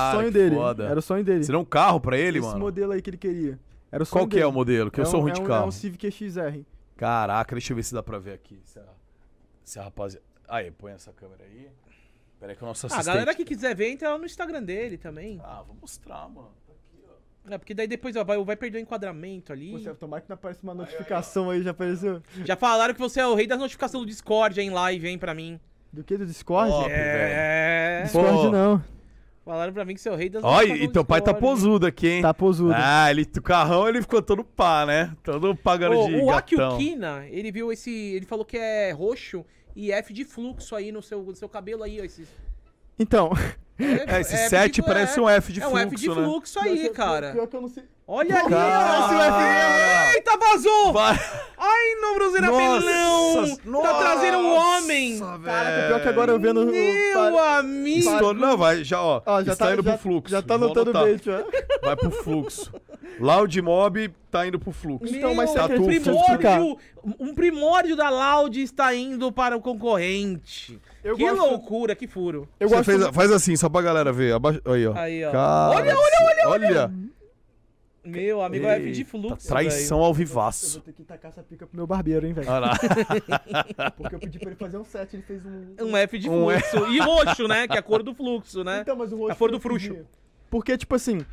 Cara, sonho dele. Foda. Era o sonho dele. Será um carro pra ele, Esse mano? Esse modelo aí que ele queria. Era o sonho Qual que é dele. é o modelo? Que é eu sou um, ruim de é um, carro. É um Civic XR. Caraca, deixa eu ver se dá pra ver aqui. Se a, se a rapaziada... Aí, põe essa câmera aí. Peraí que é o nosso ah, assistente... A galera que quiser ver, entra lá no Instagram dele também. Ah, vou mostrar, mano. Tá é, porque daí depois ó, vai, vai perder o enquadramento ali. Você tomar que não aparece uma notificação aí, aí, aí já apareceu. Já falaram que você é o rei das notificações do Discord, em live, hein, pra mim. Do que? Do Discord? Top, é. Velho. Discord Pô, não. Falaram pra mim que seu rei das Olha, e teu pai tá posudo aqui, hein? Tá posudo. Ah, ele, o carrão ele ficou todo pá, né? Todo pagando de o gatão. O ele viu esse. Ele falou que é roxo e é F de fluxo aí no seu, no seu cabelo aí, ó. Esses... Então. É, é, esse F 7 parece é, um F de fluxo. É um F de fluxo né? aí, cara. Pior que eu não sei. Olha ali, ó. Eita, vazou! Vai. Ai, não Brasileira não! um. Nossa, tá trazendo um homem! Cara, pior que agora eu vendo. Meu o, amigo! não, vai, já, ó. ó ah, já está tá, indo já, pro fluxo. Já tá anotando o tá. beijo, ó. Vai pro fluxo. Loud Mob tá indo pro fluxo. Então, mas tá um primórdio, um primórdio da Loud está indo para o concorrente. Eu que gosto... loucura, que furo. Eu Você gosto... fez, faz assim, só pra galera ver. Aí, ó. Aí, ó. Cara, olha, olha, olha, olha, olha. Meu amigo vai F de tá fluxo. Traição ao vivaço. Eu, vou ter que tacar essa pica pro meu barbeiro, hein, velho? Porque eu pedi pra ele fazer um set, ele fez um. Um F de um fluxo. E roxo, né? Que é a cor do fluxo, né? Então, mas o roxo. A cor do fruxo Porque, tipo assim,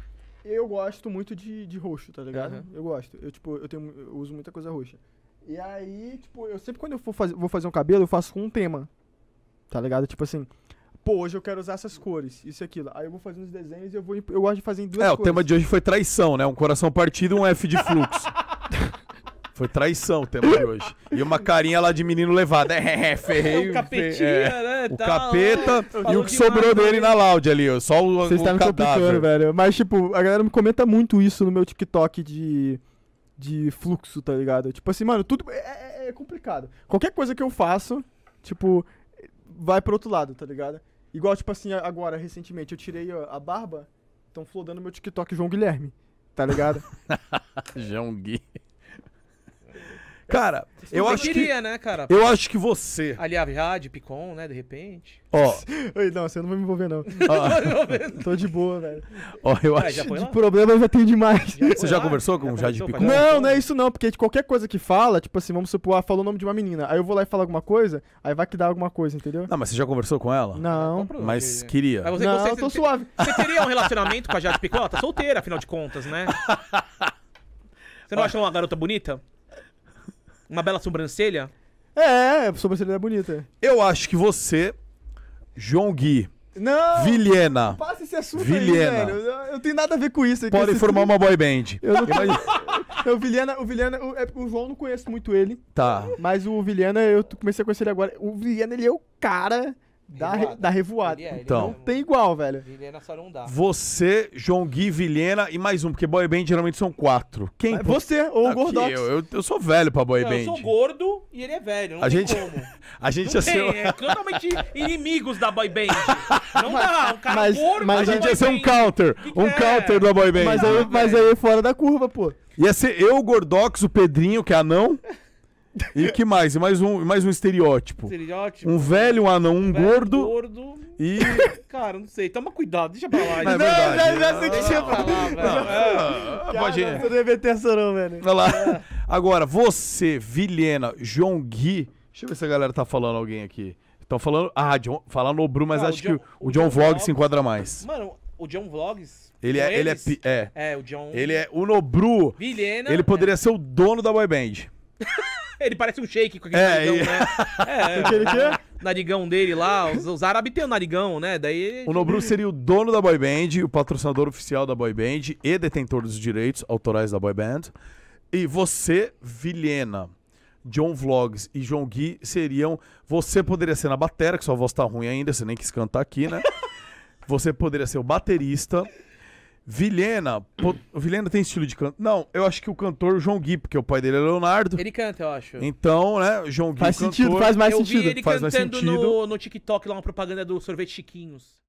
eu gosto muito de, de roxo, tá ligado? Uhum. Eu gosto. Eu, tipo, eu, tenho, eu uso muita coisa roxa. E aí, tipo, eu sempre quando eu for fazer, vou fazer um cabelo, eu faço com um tema. Tá ligado? Tipo assim, pô, hoje eu quero usar essas cores, isso e aquilo. Aí eu vou fazer uns desenhos e eu vou eu gosto de fazer em duas É, cores. o tema de hoje foi traição, né? Um coração partido e um F de fluxo. foi traição o tema de hoje. E uma carinha lá de menino levado. É, é, é, é ferrei. O capetinha, é, né? O tá capeta e o que sobrou dele né? na loud ali, ó. Só o Vocês estão tá me complicando, velho. Mas, tipo, a galera me comenta muito isso no meu TikTok de de fluxo, tá ligado? Tipo assim, mano, tudo é, é, complicado. Qualquer coisa que eu faço, tipo, vai pro outro lado, tá ligado? Igual, tipo assim, agora, recentemente, eu tirei a barba, estão flodando meu TikTok João Guilherme, tá ligado? João Gui. Cara, eu acho queria, que... né, cara? Eu acho que você... aliás a Jade, Picon, né, de repente. Ó... Oi, não, você não vai me envolver, não. Ah. Tô de boa, velho. Ó, eu ah, acho... De problema eu já tenho demais. Já você já lá? conversou com já o Jade Picon? Não, não é isso não, porque de qualquer coisa que fala, tipo assim, vamos supor, ah, falou o nome de uma menina, aí eu vou lá e falo alguma coisa, aí vai que dá alguma coisa, entendeu? Não, mas você já conversou com ela? Não. Mas queria. Mas você, não, você, eu tô você, suave. Você teria um relacionamento com a Jade Picon? Ela tá solteira, afinal de contas, né? Você não acha uma garota bonita? Uma bela sobrancelha? É, a sobrancelha é bonita. Eu acho que você, João Gui, não! Vilhena. Passa esse assunto Vilhena. aí, velho. Eu, não tenho nada a ver com isso. É pode formar uma boy band. Eu não tenho... o Vilhena, o Vilhena, o, é, o João não conheço muito ele. Tá. Mas o Vilhena, eu comecei a conhecer ele agora. O Vilhena, ele é o cara Dá, revoada. dá revoada. É, então. É não tem igual, velho. Vilhena é só não dá. Você, João Gui, Vilhena e mais um, porque boy band geralmente são quatro. Quem? Mas você ou o Gordox. Eu, eu, eu, sou velho pra boy não, band. Eu sou gordo e ele é velho, não a gente, como. A gente não ia tem, ser... é totalmente inimigos da boy band. Não mas, dá, um cara mas, gordo Mas a gente ia ser um counter, que um que é? counter é? da boy band. Mas aí, mas aí fora da curva, pô. Ia ser eu, o Gordox, o Pedrinho, que é anão, e que mais? mais um, mais um estereótipo. Estereótipo. Um velho, um anão, um, um gordo. gordo. E. Cara, não sei. Toma cuidado, deixa pra lá. É não, é verdade. não, não, não, pra lá. É. Pode ir. Você deve ter essa não, velho. Vai lá. Agora, você, Vilhena, João Gui. Deixa eu ver se a galera tá falando alguém aqui. Estão falando. Ah, John, falar Nobru, mas acho o John, que o, o John, John Vlogs, Vlogs se enquadra mais. Mano, o John Vlogs. Ele é, é ele é, é. É, o John. Ele é. O Nobru. Vilhena. Ele poderia é. ser o dono da boy band. Ele parece um shake com aquele é, narigão, e... né? É, é, narigão dele lá, os, os árabes têm o narigão, né? Daí... O Nobru seria o dono da boy band, o patrocinador oficial da boy band e detentor dos direitos autorais da boy band. E você, Vilhena, John Vlogs e John Gui seriam... Você poderia ser na batera, que sua voz tá ruim ainda, você nem quis cantar aqui, né? Você poderia ser o baterista Vilhena, po... Vilhena tem estilo de canto? Não, eu acho que o cantor João Gui, porque o pai dele é Leonardo. Ele canta, eu acho. Então, né, João Gui Faz cantor, sentido, faz mais eu sentido. Eu vi ele faz cantando no, no TikTok lá uma propaganda do sorvete Chiquinhos.